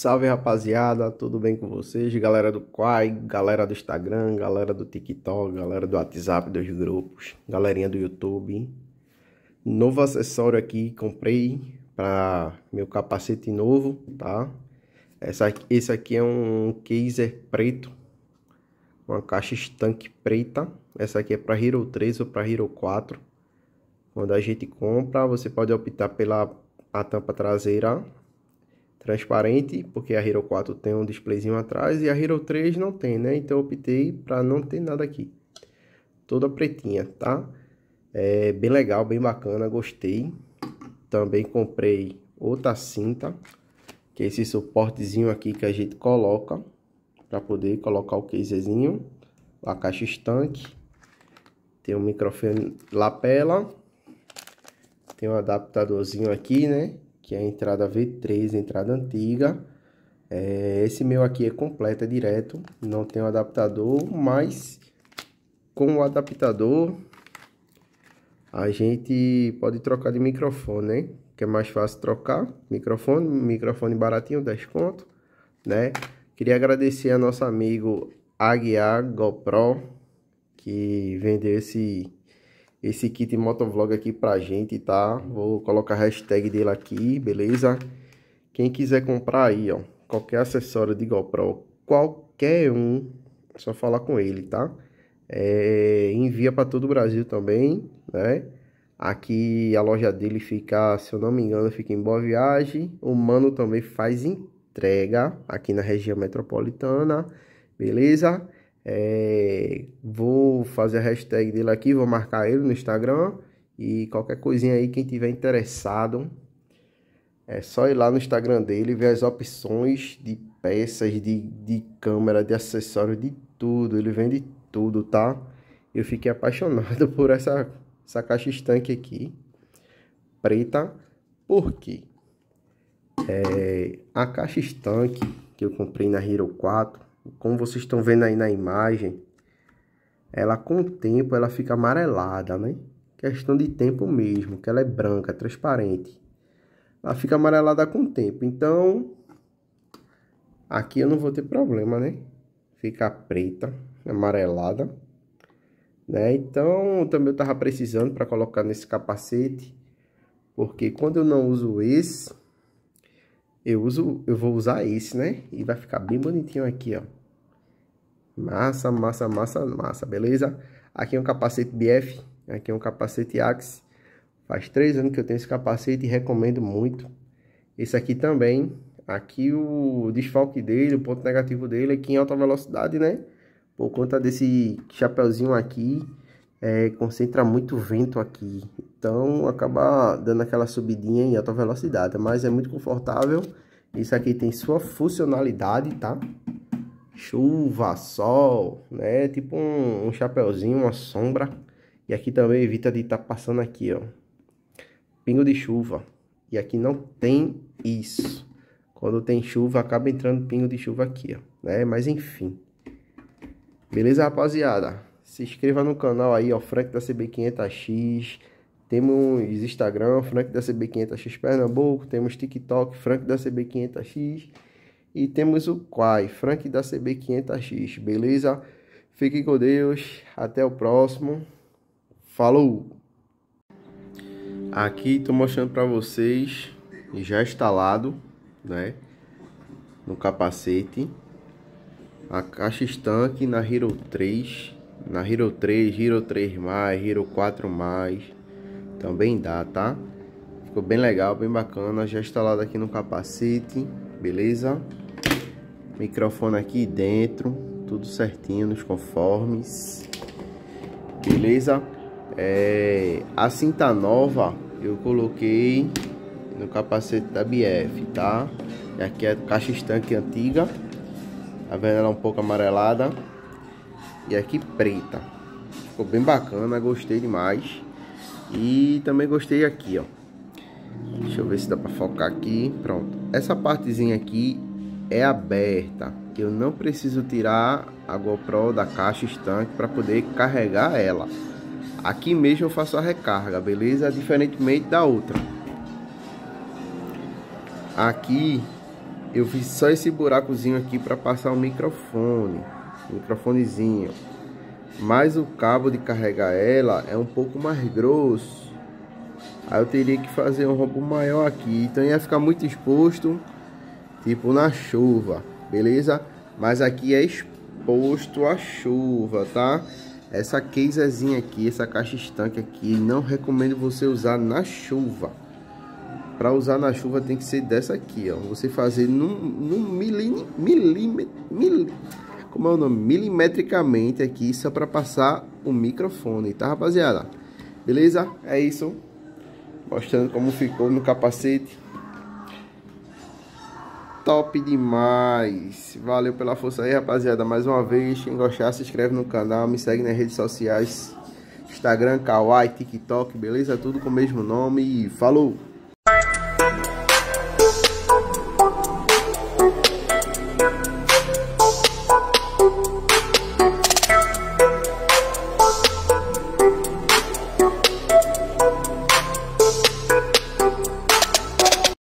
Salve rapaziada, tudo bem com vocês? Galera do Quai, galera do Instagram, galera do TikTok, galera do WhatsApp dos grupos, galerinha do YouTube. Novo acessório aqui, comprei para meu capacete novo, tá? Essa, esse aqui é um Kaiser preto, uma caixa estanque preta. Essa aqui é para Hero 3 ou para Hero 4. Quando a gente compra, você pode optar pela a tampa traseira transparente, porque a Hero 4 tem um displayzinho atrás e a Hero 3 não tem, né? Então eu optei para não ter nada aqui. Toda pretinha, tá? É bem legal, bem bacana, gostei. Também comprei outra cinta, que é esse suportezinho aqui que a gente coloca para poder colocar o casezinho, a caixa estanque. Tem um microfone lapela. Tem um adaptadorzinho aqui, né? que é a entrada V3, entrada antiga. É, esse meu aqui é completo, é direto, não tem o adaptador, mas com o adaptador a gente pode trocar de microfone, né? Que é mais fácil trocar microfone, microfone baratinho, 10 conto, né? Queria agradecer a nosso amigo Aguiar GoPro que vendeu esse esse kit motovlog aqui pra gente, tá? Vou colocar a hashtag dele aqui, beleza? Quem quiser comprar aí, ó, qualquer acessório de GoPro, qualquer um, é só falar com ele, tá? É, envia para todo o Brasil também, né? Aqui a loja dele fica, se eu não me engano, fica em Boa Viagem. O Mano também faz entrega aqui na região metropolitana, beleza? É, vou fazer a hashtag dele aqui, vou marcar ele no Instagram. E qualquer coisinha aí, quem tiver interessado, é só ir lá no Instagram dele ver as opções de peças, de, de câmera, de acessório, de tudo. Ele vende tudo, tá? Eu fiquei apaixonado por essa, essa caixa estanque aqui, preta. porque É, a caixa estanque que eu comprei na Hero 4 como vocês estão vendo aí na imagem, ela com o tempo ela fica amarelada, né? Questão de tempo mesmo, que ela é branca, transparente. Ela fica amarelada com o tempo, então aqui eu não vou ter problema, né? Ficar preta, amarelada, né? Então também eu tava precisando para colocar nesse capacete, porque quando eu não uso esse eu uso, eu vou usar esse, né? E vai ficar bem bonitinho aqui, ó. Massa, massa, massa, massa, beleza? Aqui é um capacete BF, aqui é um capacete Axe. Faz três anos que eu tenho esse capacete e recomendo muito. Esse aqui também. Aqui o desfalque dele, o ponto negativo dele é que em alta velocidade, né? Por conta desse chapeuzinho aqui, é, concentra muito vento aqui, então acaba dando aquela subidinha em alta velocidade, mas é muito confortável. Isso aqui tem sua funcionalidade, tá? Chuva, sol, né? Tipo um, um chapéuzinho, uma sombra. E aqui também evita de estar tá passando aqui, ó. Pingo de chuva. E aqui não tem isso. Quando tem chuva, acaba entrando pingo de chuva aqui, ó. Né? Mas enfim. Beleza, rapaziada? Se inscreva no canal aí, ó, Frank da CB500X. Temos Instagram, Frank da CB500X Pernambuco. Temos TikTok, Frank da CB500X. E temos o Quai, Frank da CB500X. Beleza? Fiquem com Deus. Até o próximo. Falou! Aqui estou mostrando para vocês, já instalado, né? No capacete. A caixa estanque na Hero 3 na Hero 3, Hero 3 mais, Hero 4 mais, também dá, tá? Ficou bem legal, bem bacana, já instalado aqui no capacete, beleza? Microfone aqui dentro, tudo certinho, nos conformes, beleza? É, a cinta nova eu coloquei no capacete da BF, tá? E aqui é a caixa estanque antiga, tá vendo ela um pouco amarelada? e aqui preta. Ficou bem bacana, gostei demais. E também gostei aqui, ó. Deixa eu ver se dá para focar aqui. Pronto. Essa partezinha aqui é aberta. Eu não preciso tirar a GoPro da caixa estanque para poder carregar ela. Aqui mesmo eu faço a recarga, beleza? Diferentemente da outra. Aqui eu fiz só esse buracozinho aqui para passar o microfone microfonezinho. Mas o cabo de carregar ela é um pouco mais grosso. Aí eu teria que fazer um rombo maior aqui. Então ia ficar muito exposto, tipo na chuva, beleza? Mas aqui é exposto à chuva, tá? Essa casezinha aqui, essa caixa estanque aqui, não recomendo você usar na chuva. Para usar na chuva tem que ser dessa aqui, ó. Você fazer num, num milímetro como é o nome, milimetricamente aqui, só para passar o microfone, tá rapaziada? Beleza? É isso. Mostrando como ficou no capacete. Top demais. Valeu pela força aí, rapaziada. Mais uma vez, quem gostar, se inscreve no canal, me segue nas redes sociais. Instagram, Kawaii, TikTok, beleza? Tudo com o mesmo nome e falou!